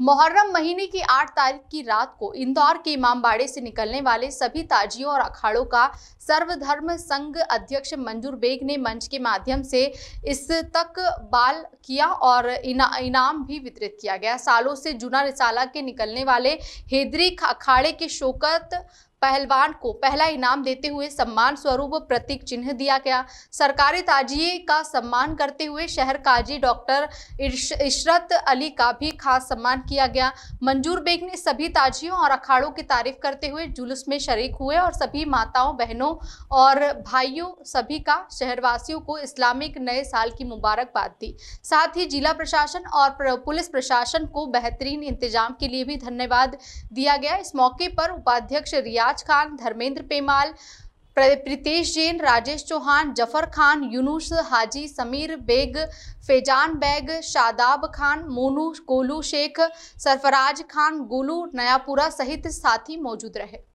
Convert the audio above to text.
मुहर्रम महीने की आठ तारीख की रात को इंदौर के इमामबाड़े से निकलने वाले सभी ताजियों और अखाड़ों का सर्वधर्म संघ अध्यक्ष मंजूर बेग ने मंच के माध्यम से इस तक बाल किया और इना, इनाम भी वितरित किया गया सालों से जुना रिसाला के निकलने वाले हेदरी अखाड़े के शोकत पहलवान को पहला इनाम देते हुए सम्मान स्वरूप प्रतीक चिन्ह दिया गया सरकारी ताजिए का सम्मान करते हुए शहर काजी डॉक्टर इशरत अली का भी खास सम्मान किया गया मंजूर बेग ने सभी ताजियों और अखाड़ों की तारीफ करते हुए जुलूस में शरीक हुए और सभी माताओं बहनों और भाइयों सभी का शहरवासियों को इस्लामिक नए साल की मुबारकबाद दी साथ ही जिला प्रशासन और पुलिस प्रशासन को बेहतरीन इंतजाम के लिए भी धन्यवाद दिया गया इस मौके पर उपाध्यक्ष रिया सिराज खान धर्मेंद्र पेमाल प्रीतेश जैन राजेश चौहान जफर खान यूनुस हाजी समीर बेग फैजान बेग शादाब खान मोनू गोलू शेख सरफराज खान गोलू नयापुरा सहित साथी मौजूद रहे